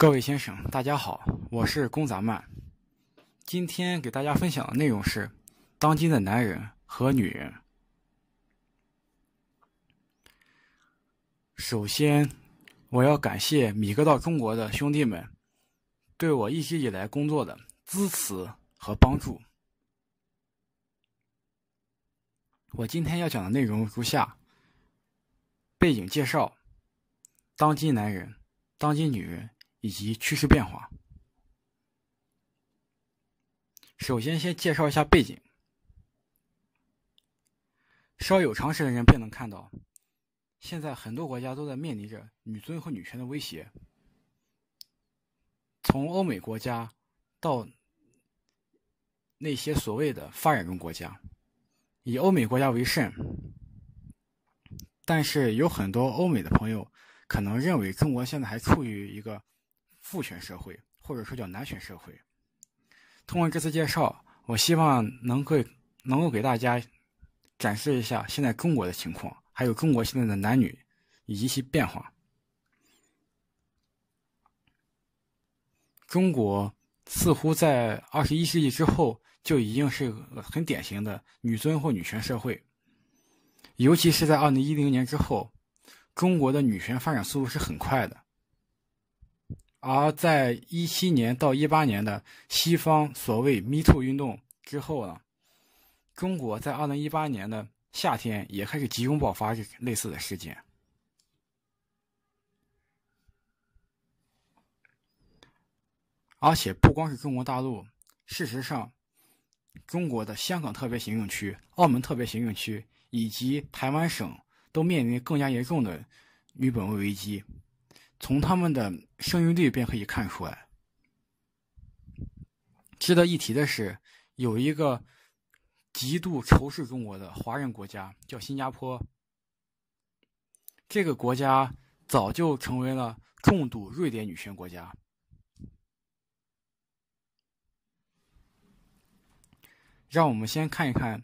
各位先生，大家好，我是龚咱曼。今天给大家分享的内容是当今的男人和女人。首先，我要感谢米格到中国的兄弟们对我一直以来工作的支持和帮助。我今天要讲的内容如下：背景介绍，当今男人，当今女人。以及趋势变化。首先，先介绍一下背景。稍有常识的人便能看到，现在很多国家都在面临着女尊和女权的威胁。从欧美国家到那些所谓的发展中国家，以欧美国家为甚。但是，有很多欧美的朋友可能认为，中国现在还处于一个。父权社会，或者说叫男权社会。通过这次介绍，我希望能够能够给大家展示一下现在中国的情况，还有中国现在的男女以及其变化。中国似乎在二十一世纪之后就已经是很典型的女尊或女权社会，尤其是在二零一零年之后，中国的女权发展速度是很快的。而在一七年到一八年的西方所谓 “Me Too” 运动之后呢，中国在二零一八年的夏天也开始集中爆发这类似的事件。而且不光是中国大陆，事实上，中国的香港特别行政区、澳门特别行政区以及台湾省都面临更加严重的女本位危机。从他们的生育率便可以看出来。值得一提的是，有一个极度仇视中国的华人国家叫新加坡，这个国家早就成为了重度瑞典女权国家。让我们先看一看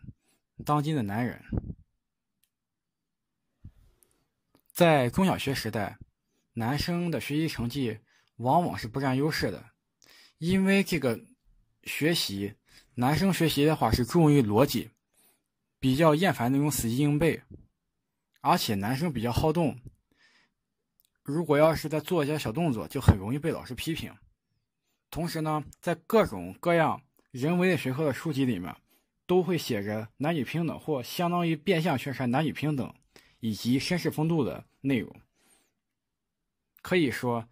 当今的男人，在中小学时代。男生的学习成绩往往是不占优势的，因为这个学习，男生学习的话是重于逻辑，比较厌烦那种死记硬背，而且男生比较好动，如果要是在做一些小动作，就很容易被老师批评。同时呢，在各种各样人为的学科的书籍里面，都会写着男女平等或相当于变相宣传男女平等以及绅士风度的内容。可以说，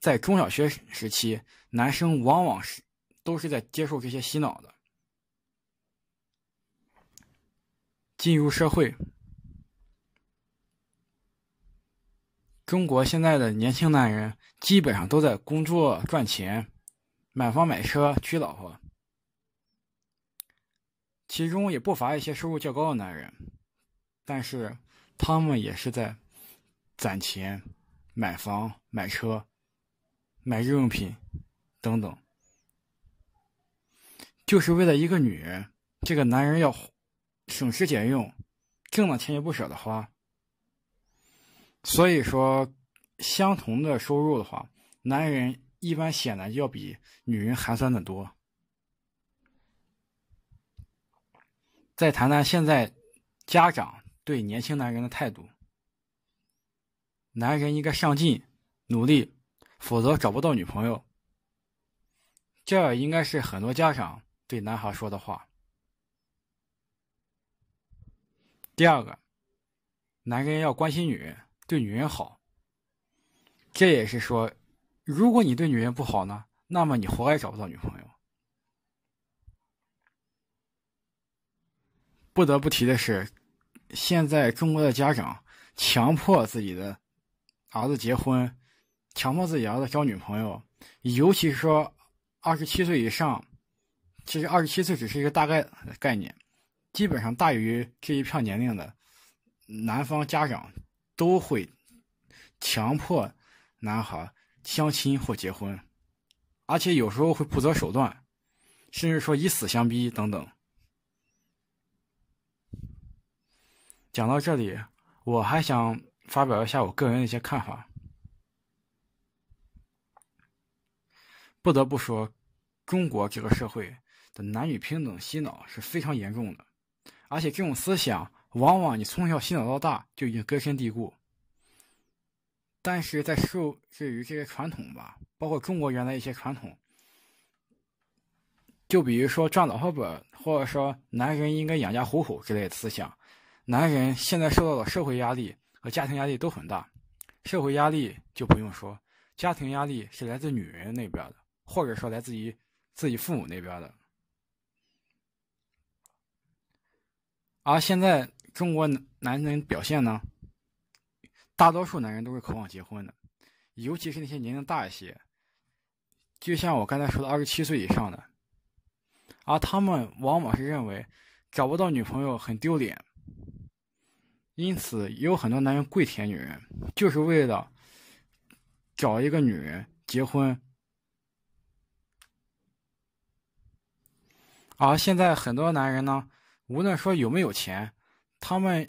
在中小学时期，男生往往是都是在接受这些洗脑的。进入社会，中国现在的年轻男人基本上都在工作赚钱、买房、买车、娶老婆，其中也不乏一些收入较高的男人，但是他们也是在攒钱。买房、买车、买日用品等等，就是为了一个女人，这个男人要省吃俭用，挣了钱也不舍得花。所以说，相同的收入的话，男人一般显得要比女人寒酸的多。再谈谈现在家长对年轻男人的态度。男人应该上进、努力，否则找不到女朋友。这应该是很多家长对男孩说的话。第二个，男人要关心女人，对女人好。这也是说，如果你对女人不好呢，那么你活该找不到女朋友。不得不提的是，现在中国的家长强迫自己的。儿子结婚，强迫自己儿子交女朋友，尤其是说二十七岁以上，其实二十七岁只是一个大概概念，基本上大于这一片年龄的男方家长都会强迫男孩相亲或结婚，而且有时候会不择手段，甚至说以死相逼等等。讲到这里，我还想。发表一下我个人的一些看法。不得不说，中国这个社会的男女平等洗脑是非常严重的，而且这种思想往往你从小洗脑到大就已经根深蒂固。但是在受制于这些传统吧，包括中国原来一些传统，就比如说赚老本，或者说男人应该养家糊口之类的思想，男人现在受到的社会压力。和家庭压力都很大，社会压力就不用说，家庭压力是来自女人那边的，或者说来自于自己父母那边的。而现在中国男人表现呢，大多数男人都是渴望结婚的，尤其是那些年龄大一些，就像我刚才说的二十七岁以上的，而他们往往是认为找不到女朋友很丢脸。因此，也有很多男人跪舔女人，就是为了找一个女人结婚。而现在，很多男人呢，无论说有没有钱，他们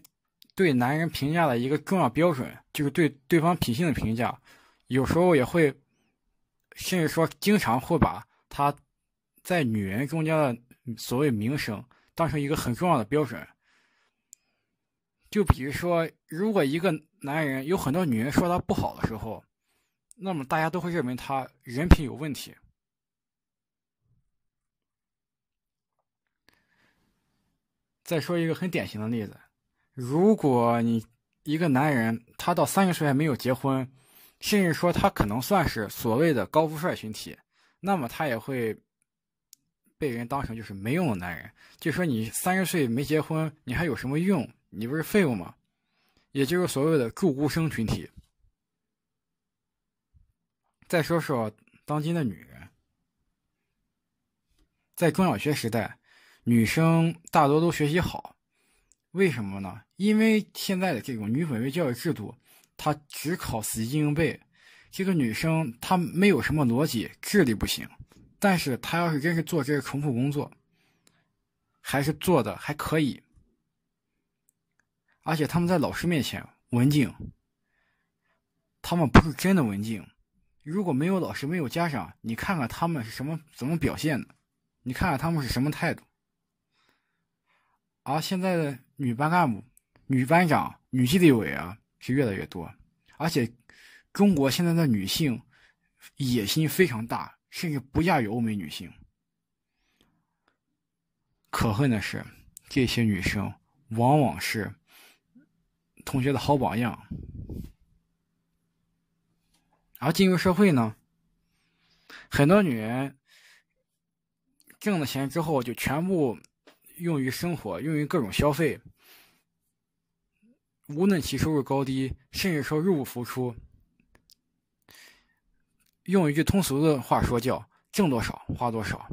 对男人评价的一个重要标准，就是对对方品性的评价，有时候也会，甚至说经常会把他在女人中间的所谓名声当成一个很重要的标准。就比如说，如果一个男人有很多女人说他不好的时候，那么大家都会认为他人品有问题。再说一个很典型的例子，如果你一个男人他到三十岁还没有结婚，甚至说他可能算是所谓的高富帅群体，那么他也会被人当成就是没用的男人。就说你三十岁没结婚，你还有什么用？你不是废物吗？也就是所谓的“助孤生”群体。再说说当今的女人，在中小学时代，女生大多都学习好，为什么呢？因为现在的这种女本位教育制度，她只考死记硬背。这个女生她没有什么逻辑，智力不行，但是她要是真是做这个重复工作，还是做的还可以。而且他们在老师面前文静，他们不是真的文静。如果没有老师，没有家长，你看看他们是什么怎么表现的，你看看他们是什么态度。而现在的女班干部、女班长、女纪律委啊，是越来越多。而且，中国现在的女性野心非常大，甚至不亚于欧美女性。可恨的是，这些女生往往是。同学的好榜样。然后进入社会呢，很多女人挣了钱之后就全部用于生活，用于各种消费，无论其收入高低，甚至说入不敷出。用一句通俗的话说，叫“挣多少花多少”。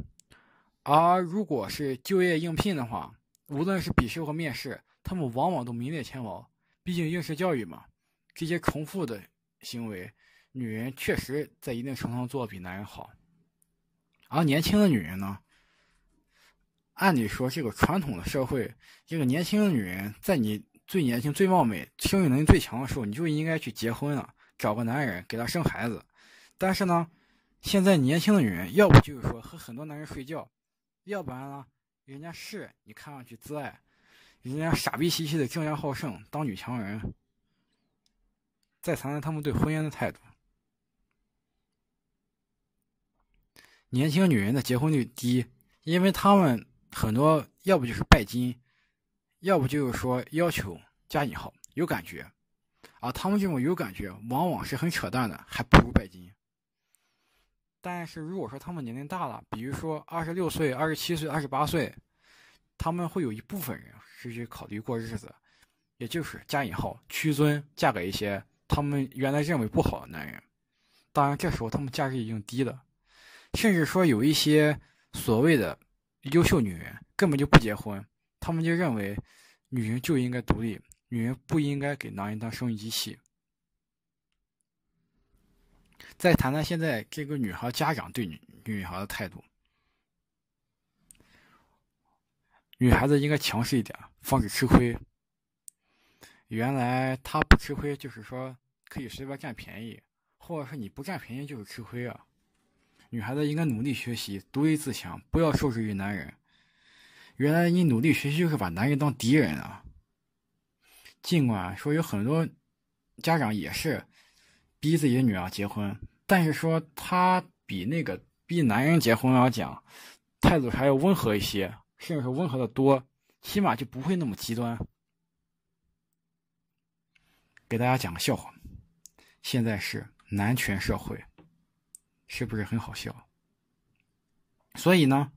而如果是就业应聘的话，无论是笔试和面试，他们往往都名列前茅。毕竟应试教育嘛，这些重复的行为，女人确实在一定程度上做的比男人好。而年轻的女人呢，按理说这个传统的社会，这个年轻的女人在你最年轻、最貌美、生育能力最强的时候，你就应该去结婚了，找个男人给她生孩子。但是呢，现在年轻的女人，要不就是说和很多男人睡觉，要不然呢，人家是你看上去自爱。人家傻逼兮兮的，争强好胜，当女强人。再谈谈他们对婚姻的态度。年轻女人的结婚率低，因为他们很多要不就是拜金，要不就是说要求加引号有感觉，啊，他们这种有感觉往往是很扯淡的，还不如拜金。但是如果说他们年龄大了，比如说二十六岁、二十七岁、二十八岁。他们会有一部分人是去考虑过日子，也就是加引号屈尊嫁给一些他们原来认为不好的男人。当然，这时候他们价值已经低了。甚至说有一些所谓的优秀女人根本就不结婚，他们就认为女人就应该独立，女人不应该给男人当生育机器。再谈谈现在这个女孩家长对女女孩的态度。女孩子应该强势一点，防止吃亏。原来她不吃亏，就是说可以随便占便宜，或者说你不占便宜就是吃亏啊。女孩子应该努力学习，独立自强，不要受制于男人。原来你努力学习就是把男人当敌人啊。尽管说有很多家长也是逼自己的女儿结婚，但是说他比那个逼男人结婚要讲态度还要温和一些。甚至是温和的多，起码就不会那么极端。给大家讲个笑话：现在是男权社会，是不是很好笑？所以呢，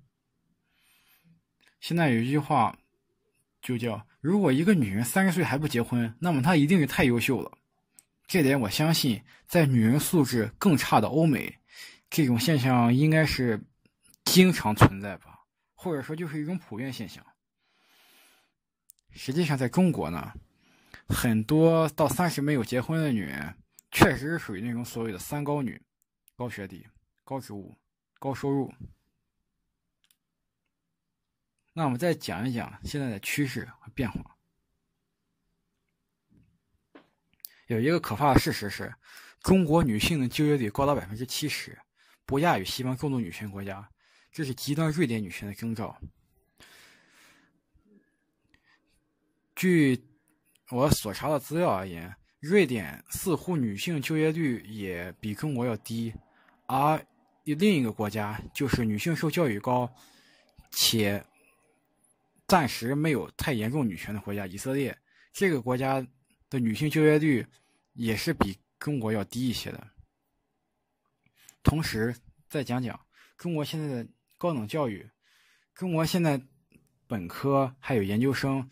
现在有一句话，就叫“如果一个女人三十岁还不结婚，那么她一定是太优秀了”。这点我相信，在女人素质更差的欧美，这种现象应该是经常存在吧。或者说，就是一种普遍现象。实际上，在中国呢，很多到三十没有结婚的女人，确实是属于那种所谓的“三高女”：高学历、高职务、高收入。那我们再讲一讲现在的趋势和变化。有一个可怕的事实是，中国女性的就业率高达百分之七十，不亚于西方众多女权国家。这是极端瑞典女权的征兆。据我所查的资料而言，瑞典似乎女性就业率也比中国要低，而另一个国家就是女性受教育高且暂时没有太严重女权的国家——以色列。这个国家的女性就业率也是比中国要低一些的。同时，再讲讲中国现在的。高等教育，中国现在本科还有研究生，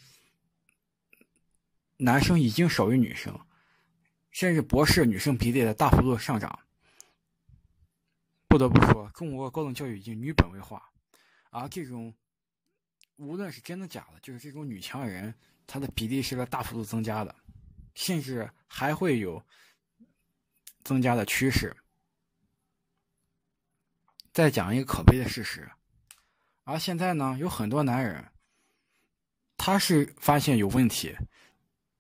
男生已经少于女生，甚至博士女生比例的大幅度上涨。不得不说，中国高等教育已经女本位化，而这种无论是真的假的，就是这种女强人，她的比例是个大幅度增加的，甚至还会有增加的趋势。再讲一个可悲的事实，而现在呢，有很多男人，他是发现有问题，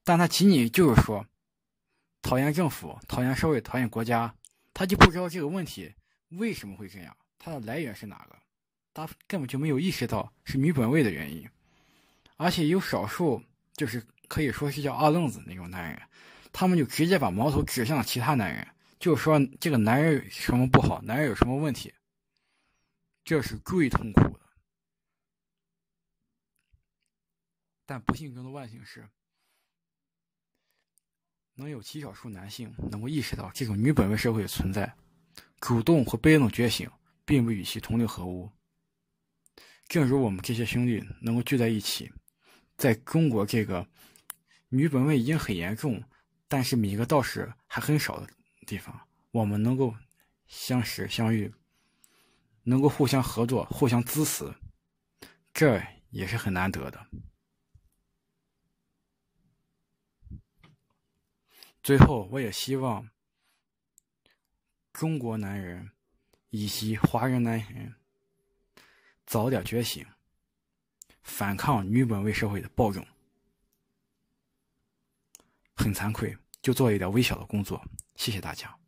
但他仅仅就是说讨厌政府、讨厌社会、讨厌国家，他就不知道这个问题为什么会这样，它的来源是哪个，他根本就没有意识到是女本位的原因，而且有少数就是可以说是叫二愣子那种男人，他们就直接把矛头指向其他男人，就是说这个男人有什么不好，男人有什么问题。这是最痛苦的。但不幸中的万幸是，能有极少数男性能够意识到这种女本位社会的存在，主动或被动觉醒，并不与其同流合污。正如我们这些兄弟能够聚在一起，在中国这个女本位已经很严重，但是米格道士还很少的地方，我们能够相识相遇。能够互相合作、互相支持，这也是很难得的。最后，我也希望中国男人以及华人男人早点觉醒，反抗女本位社会的暴政。很惭愧，就做一点微小的工作，谢谢大家。